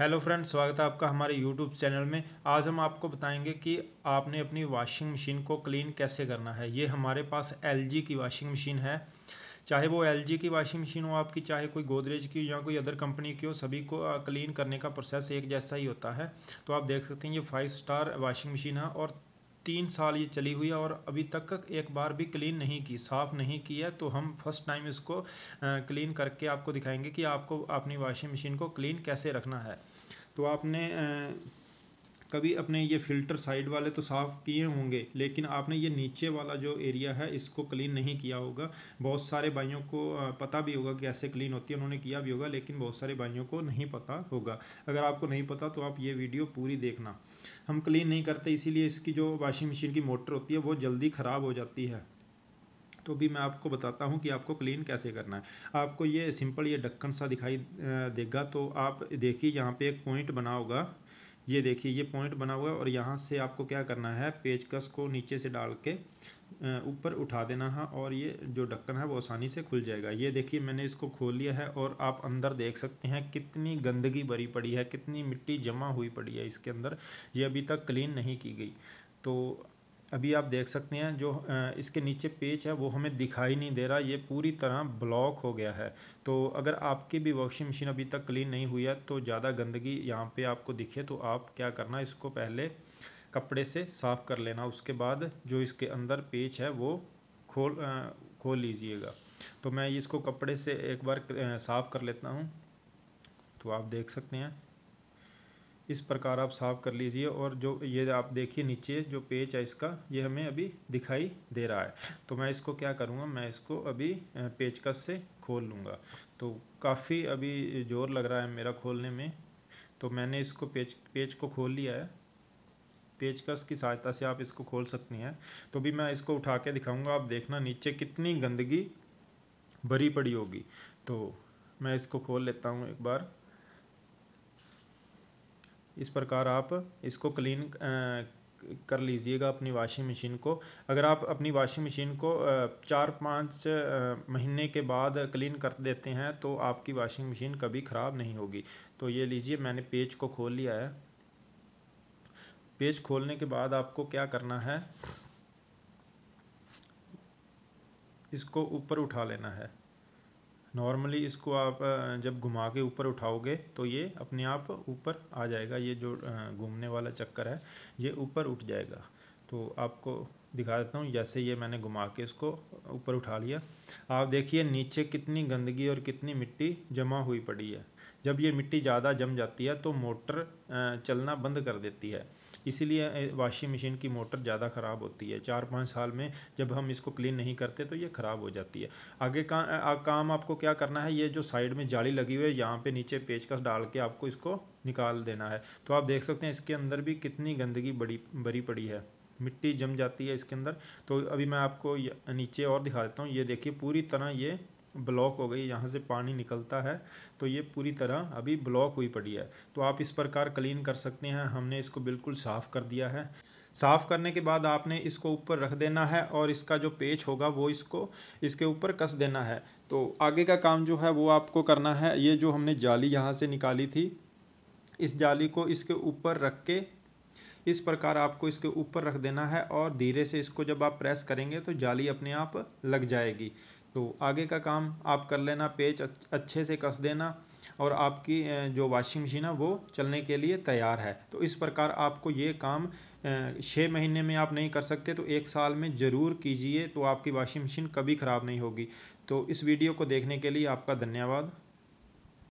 hello friends स्वागत है आपका हमारे यूट्यूब चैनल में आज हम आपको बताएंगे कि आपने अपनी वॉशिंग मशीन को क्लीन कैसे करना है ये हमारे पास एलजी की वॉशिंग मशीन है चाहे वो एलजी की वॉशिंग मशीन हो आपकी चाहे कोई गोदरेज की या कोई अदर कंपनी की हो सभी को क्लीन करने का प्रोसेस एक जैसा ही होता है तो आप देख सकते हैं ये फाइव स्टार वॉशिंग मशीन है और तीन साल ये चली हुई है और अभी तक एक बार भी क्लीन नहीं की साफ़ नहीं की है तो हम फर्स्ट टाइम इसको क्लीन करके आपको दिखाएंगे कि आपको अपनी वॉशिंग मशीन को क्लीन कैसे रखना है तो आपने कभी अपने ये फिल्टर साइड वाले तो साफ़ किए होंगे लेकिन आपने ये नीचे वाला जो एरिया है इसको क्लीन नहीं किया होगा बहुत सारे भाइयों को पता भी होगा कि कैसे क्लीन होती है उन्होंने किया भी होगा लेकिन बहुत सारे भाइयों को नहीं पता होगा अगर आपको नहीं पता तो आप ये वीडियो पूरी देखना हम क्लीन नहीं करते इसीलिए इसकी जो वाशिंग मशीन की मोटर होती है वो जल्दी ख़राब हो जाती है तो भी मैं आपको बताता हूँ कि आपको क्लीन कैसे करना है आपको ये सिंपल ये ढक्कन सा दिखाई देगा तो आप देखिए यहाँ पे एक पॉइंट बना होगा ये देखिए ये पॉइंट बना हुआ है और यहाँ से आपको क्या करना है पेचकस को नीचे से डाल के ऊपर उठा देना है और ये जो ढक्कन है वो आसानी से खुल जाएगा ये देखिए मैंने इसको खोल लिया है और आप अंदर देख सकते हैं कितनी गंदगी भरी पड़ी है कितनी मिट्टी जमा हुई पड़ी है इसके अंदर ये अभी तक क्लीन नहीं की गई तो अभी आप देख सकते हैं जो इसके नीचे पेज है वो हमें दिखाई नहीं दे रहा ये पूरी तरह ब्लॉक हो गया है तो अगर आपकी भी वॉशिंग मशीन अभी तक क्लीन नहीं हुई है तो ज़्यादा गंदगी यहाँ पे आपको दिखे तो आप क्या करना इसको पहले कपड़े से साफ़ कर लेना उसके बाद जो इसके अंदर पेज है वो खोल आ, खोल लीजिएगा तो मैं इसको कपड़े से एक बार साफ़ कर लेता हूँ तो आप देख सकते हैं इस प्रकार आप साफ़ कर लीजिए और जो ये आप देखिए नीचे जो पेज है इसका ये हमें अभी दिखाई दे रहा है तो मैं इसको क्या करूँगा मैं इसको अभी पेचकस से खोल लूँगा तो काफ़ी अभी ज़ोर लग रहा है मेरा खोलने में तो मैंने इसको पेज पेज को खोल लिया है पेचकस की सहायता से आप इसको खोल सकती हैं तो भी मैं इसको उठा के दिखाऊँगा आप देखना नीचे कितनी गंदगी भरी पड़ी होगी तो मैं इसको खोल लेता हूँ एक बार इस प्रकार आप इसको क्लीन कर लीजिएगा अपनी वाशिंग मशीन को अगर आप अपनी वाशिंग मशीन को चार पाँच महीने के बाद क्लीन कर देते हैं तो आपकी वाशिंग मशीन कभी ख़राब नहीं होगी तो ये लीजिए मैंने पेज को खोल लिया है पेज खोलने के बाद आपको क्या करना है इसको ऊपर उठा लेना है नॉर्मली इसको आप जब घुमा के ऊपर उठाओगे तो ये अपने आप ऊपर आ जाएगा ये जो घूमने वाला चक्कर है ये ऊपर उठ जाएगा तो आपको दिखा देता हूँ जैसे ये मैंने घुमा के इसको ऊपर उठा लिया आप देखिए नीचे कितनी गंदगी और कितनी मिट्टी जमा हुई पड़ी है जब ये मिट्टी ज़्यादा जम जाती है तो मोटर चलना बंद कर देती है इसीलिए वाशिंग मशीन की मोटर ज़्यादा ख़राब होती है चार पाँच साल में जब हम इसको क्लीन नहीं करते तो ये ख़राब हो जाती है आगे का आ, काम आपको क्या करना है ये जो साइड में जाली लगी हुई है यहाँ पे नीचे पेचकस डाल के आपको इसको निकाल देना है तो आप देख सकते हैं इसके अंदर भी कितनी गंदगी बड़ी भरी पड़ी है मिट्टी जम जाती है इसके अंदर तो अभी मैं आपको नीचे और दिखा देता हूँ ये देखिए पूरी तरह ये ब्लॉक हो गई यहाँ से पानी निकलता है तो ये पूरी तरह अभी ब्लॉक हुई पड़ी है तो आप इस प्रकार क्लीन कर सकते हैं हमने इसको बिल्कुल साफ़ कर दिया है साफ़ करने के बाद आपने इसको ऊपर रख देना है और इसका जो पेच होगा वो इसको इसके ऊपर कस देना है तो आगे का काम जो है वो आपको करना है ये जो हमने जाली यहाँ से निकाली थी इस जाली को इसके ऊपर रख के इस प्रकार आपको इसके ऊपर रख देना है और धीरे से इसको जब आप प्रेस करेंगे तो जाली अपने आप लग जाएगी तो आगे का काम आप कर लेना पेच अच्छे से कस देना और आपकी जो वॉशिंग मशीन है वो चलने के लिए तैयार है तो इस प्रकार आपको ये काम छः महीने में आप नहीं कर सकते तो एक साल में ज़रूर कीजिए तो आपकी वॉशिंग मशीन कभी ख़राब नहीं होगी तो इस वीडियो को देखने के लिए आपका धन्यवाद